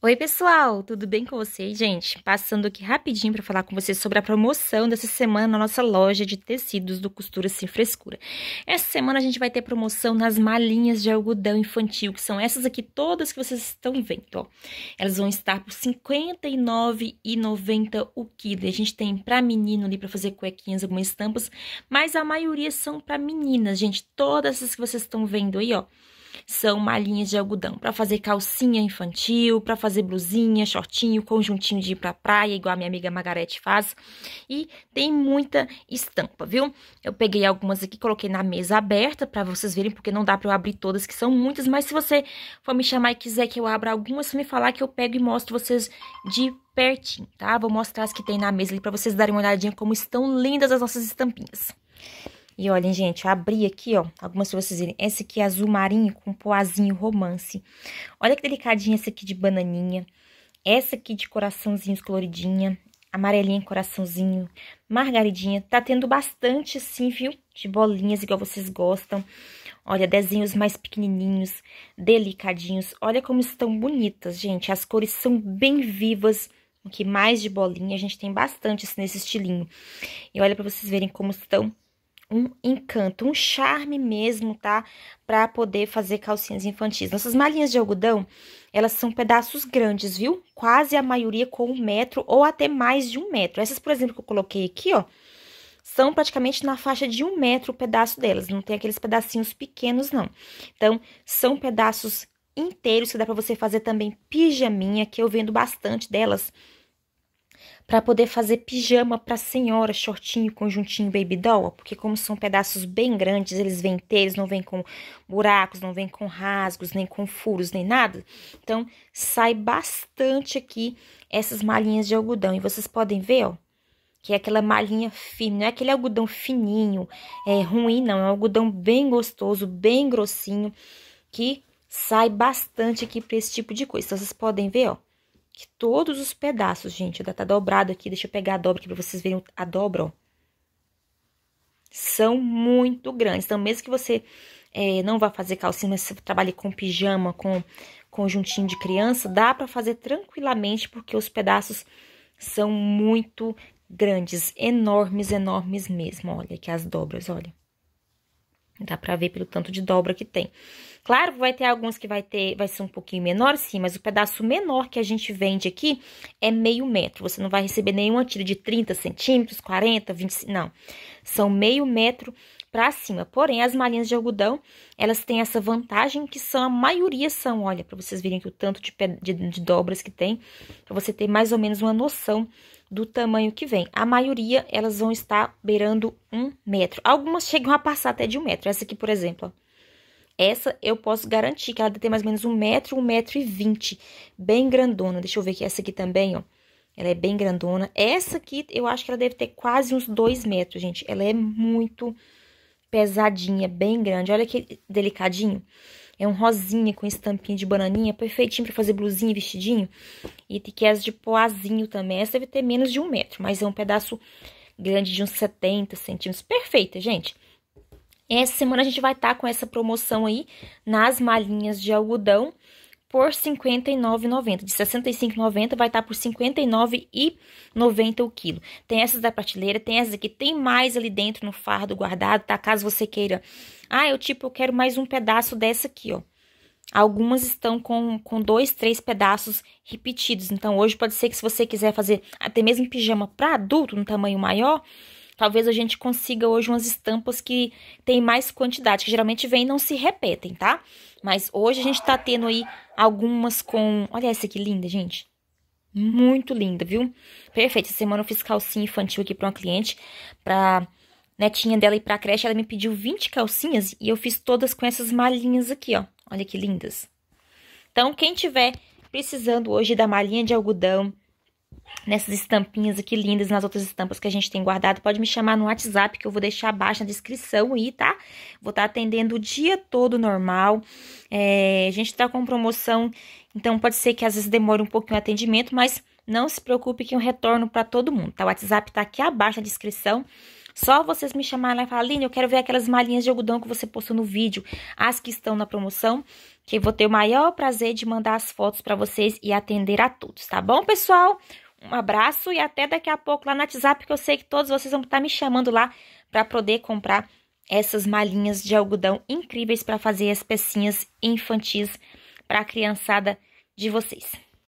Oi, pessoal, tudo bem com vocês, gente? Passando aqui rapidinho para falar com vocês sobre a promoção dessa semana na nossa loja de tecidos do Costura Sem Frescura. Essa semana a gente vai ter promoção nas malinhas de algodão infantil, que são essas aqui todas que vocês estão vendo, ó. Elas vão estar por R$ 59,90 o quilo. A gente tem para menino ali para fazer cuequinhas, algumas estampas, mas a maioria são para meninas, gente. Todas essas que vocês estão vendo aí, ó são malhinhas de algodão para fazer calcinha infantil, para fazer blusinha, shortinho, conjuntinho de ir para praia, igual a minha amiga Margarete faz. E tem muita estampa, viu? Eu peguei algumas aqui, coloquei na mesa aberta para vocês verem, porque não dá para eu abrir todas, que são muitas, mas se você for me chamar e quiser que eu abra algumas, me falar que eu pego e mostro vocês de pertinho, tá? Vou mostrar as que tem na mesa ali para vocês darem uma olhadinha como estão lindas as nossas estampinhas. E olhem, gente, abri aqui, ó, algumas pra vocês verem. Essa aqui é azul marinho com poazinho romance. Olha que delicadinha essa aqui de bananinha. Essa aqui de coraçãozinhos coloridinha. Amarelinha, coraçãozinho, margaridinha. Tá tendo bastante, assim, viu? De bolinhas, igual vocês gostam. Olha, desenhos mais pequenininhos, delicadinhos. Olha como estão bonitas, gente. As cores são bem vivas o que mais de bolinha, a gente tem bastante assim, nesse estilinho. E olha para vocês verem como estão um encanto, um charme mesmo, tá? Para poder fazer calcinhas infantis. Nossas malinhas de algodão, elas são pedaços grandes, viu? Quase a maioria com um metro ou até mais de um metro. Essas, por exemplo, que eu coloquei aqui, ó, são praticamente na faixa de um metro o pedaço delas. Não tem aqueles pedacinhos pequenos, não. Então, são pedaços inteiros que dá para você fazer também pijaminha, que eu vendo bastante delas para poder fazer pijama para senhora, shortinho, conjuntinho, baby doll, porque como são pedaços bem grandes, eles vêm inteiros, não vêm com buracos, não vêm com rasgos, nem com furos, nem nada. Então, sai bastante aqui essas malinhas de algodão. E vocês podem ver, ó, que é aquela malinha fina, não é aquele algodão fininho, é ruim não, é um algodão bem gostoso, bem grossinho, que sai bastante aqui para esse tipo de coisa. Então, vocês podem ver, ó, que todos os pedaços, gente, ainda tá dobrado aqui, deixa eu pegar a dobra aqui pra vocês verem a dobra, ó. São muito grandes, então mesmo que você é, não vá fazer calcinha, mas você trabalhe com pijama, com conjuntinho de criança, dá para fazer tranquilamente, porque os pedaços são muito grandes, enormes, enormes mesmo, olha, que as dobras, olha. Dá pra ver pelo tanto de dobra que tem. Claro, vai ter alguns que vai ter, vai ser um pouquinho menor, sim, mas o pedaço menor que a gente vende aqui é meio metro. Você não vai receber nenhuma tira de 30 centímetros, 40, 20, não. São meio metro pra cima. Porém, as malinhas de algodão, elas têm essa vantagem que são, a maioria são, olha, pra vocês verem que o tanto de, de, de dobras que tem, pra você ter mais ou menos uma noção do tamanho que vem. A maioria, elas vão estar beirando um metro. Algumas chegam a passar até de um metro. Essa aqui, por exemplo, ó. Essa eu posso garantir que ela deve ter mais ou menos um metro, um metro e vinte. Bem grandona. Deixa eu ver aqui, essa aqui também, ó. Ela é bem grandona. Essa aqui, eu acho que ela deve ter quase uns dois metros, gente. Ela é muito pesadinha, bem grande. Olha que delicadinho. É um rosinha com estampinha de bananinha, perfeitinho para fazer blusinha, vestidinho. E que de poazinho também. Essa deve ter menos de um metro, mas é um pedaço grande de uns 70 centímetros. Perfeita, gente. Essa semana a gente vai estar tá com essa promoção aí nas malinhas de algodão por R$ 59,90. De R$ 65,90 vai estar por R$ 59,90 o quilo. Tem essas da prateleira, tem essas aqui, tem mais ali dentro no fardo guardado, tá? Caso você queira. Ah, eu tipo, eu quero mais um pedaço dessa aqui, ó. Algumas estão com, com dois, três pedaços repetidos. Então, hoje pode ser que se você quiser fazer até mesmo pijama para adulto, no tamanho maior, talvez a gente consiga hoje umas estampas que tem mais quantidade, que geralmente vem e não se repetem, tá? Mas hoje a gente tá tendo aí algumas com. Olha essa que linda, gente. Muito linda, viu? Perfeito. Essa semana eu fiz calcinha infantil aqui pra uma cliente, pra netinha dela ir pra creche. Ela me pediu 20 calcinhas e eu fiz todas com essas malinhas aqui, ó. Olha que lindas. Então, quem tiver precisando hoje da malinha de algodão, nessas estampinhas aqui lindas, nas outras estampas que a gente tem guardado, pode me chamar no WhatsApp que eu vou deixar abaixo na descrição aí, tá? Vou estar tá atendendo o dia todo normal, é, a gente tá com promoção, então pode ser que às vezes demore um pouquinho o atendimento, mas não se preocupe que eu é retorno para todo mundo, tá? O WhatsApp tá aqui abaixo na descrição, só vocês me chamarem lá e falarem, Aline, eu quero ver aquelas malinhas de algodão que você postou no vídeo, as que estão na promoção, que eu vou ter o maior prazer de mandar as fotos para vocês e atender a todos, tá bom, pessoal? Um abraço e até daqui a pouco lá no WhatsApp, que eu sei que todos vocês vão estar tá me chamando lá para poder comprar essas malinhas de algodão incríveis para fazer as pecinhas infantis para a criançada de vocês.